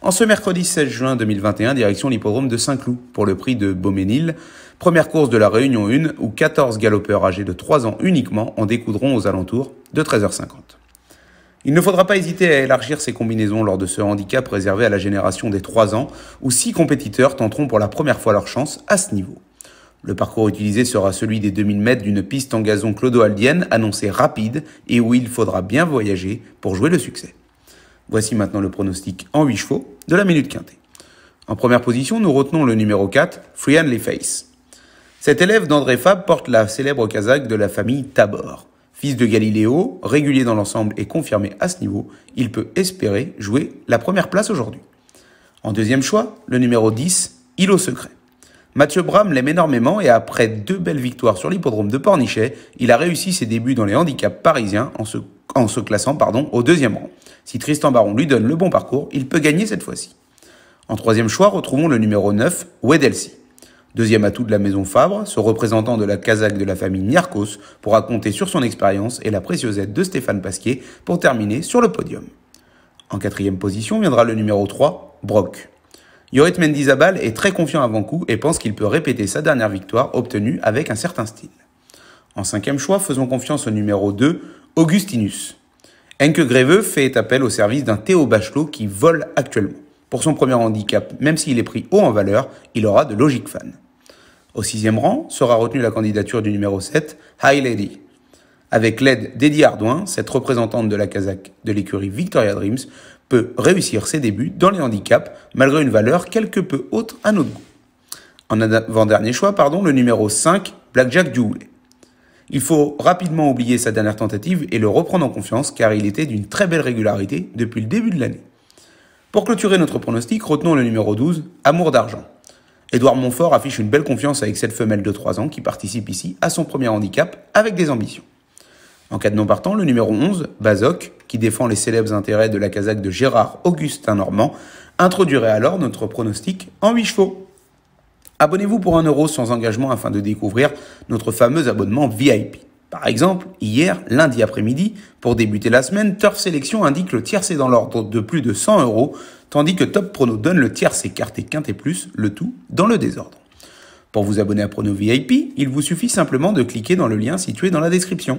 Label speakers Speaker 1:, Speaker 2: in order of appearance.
Speaker 1: En ce mercredi 16 juin 2021, direction l'hippodrome de Saint-Cloud pour le prix de Beauménil, première course de la Réunion 1 où 14 galopeurs âgés de 3 ans uniquement en découdront aux alentours de 13h50. Il ne faudra pas hésiter à élargir ses combinaisons lors de ce handicap réservé à la génération des 3 ans où 6 compétiteurs tenteront pour la première fois leur chance à ce niveau. Le parcours utilisé sera celui des 2000 mètres d'une piste en gazon clodoaldienne annoncée rapide et où il faudra bien voyager pour jouer le succès. Voici maintenant le pronostic en 8 chevaux de la minute quintée. En première position, nous retenons le numéro 4, les Face. Cet élève d'André Fab porte la célèbre casaque de la famille Tabor. Fils de Galiléo, régulier dans l'ensemble et confirmé à ce niveau, il peut espérer jouer la première place aujourd'hui. En deuxième choix, le numéro 10, il au secret. Mathieu Bram l'aime énormément et après deux belles victoires sur l'hippodrome de Pornichet, il a réussi ses débuts dans les handicaps parisiens en se en se classant pardon, au deuxième rang. Si Tristan Baron lui donne le bon parcours, il peut gagner cette fois-ci. En troisième choix, retrouvons le numéro 9, Wedelsi. Deuxième atout de la maison Fabre, ce représentant de la Kazakh de la famille Nyarkos pourra compter sur son expérience et la précieuse aide de Stéphane Pasquier pour terminer sur le podium. En quatrième position viendra le numéro 3, Brock. Yorit Mendizabal est très confiant avant coup et pense qu'il peut répéter sa dernière victoire obtenue avec un certain style. En cinquième choix, faisons confiance au numéro 2, Augustinus. Enke Greveux fait appel au service d'un Théo Bachelot qui vole actuellement. Pour son premier handicap, même s'il est pris haut en valeur, il aura de logique fans. Au sixième rang sera retenue la candidature du numéro 7, High Lady. Avec l'aide d'Eddie Ardouin, cette représentante de la Kazakh de l'écurie Victoria Dreams peut réussir ses débuts dans les handicaps malgré une valeur quelque peu haute à notre goût. En avant-dernier choix, pardon, le numéro 5, Blackjack Duhoulet. Il faut rapidement oublier sa dernière tentative et le reprendre en confiance car il était d'une très belle régularité depuis le début de l'année. Pour clôturer notre pronostic, retenons le numéro 12, Amour d'argent. Édouard Montfort affiche une belle confiance avec cette femelle de 3 ans qui participe ici à son premier handicap avec des ambitions. En cas de non partant, le numéro 11, Bazoc, qui défend les célèbres intérêts de la casaque de Gérard Augustin Normand, introduirait alors notre pronostic en 8 chevaux. Abonnez-vous pour un euro sans engagement afin de découvrir notre fameux abonnement VIP. Par exemple, hier, lundi après-midi, pour débuter la semaine, Turf Sélection indique le tiercé dans l'ordre de plus de 100 euros, tandis que Top Prono donne le tiercé quarté, et et plus, le tout dans le désordre. Pour vous abonner à Prono VIP, il vous suffit simplement de cliquer dans le lien situé dans la description.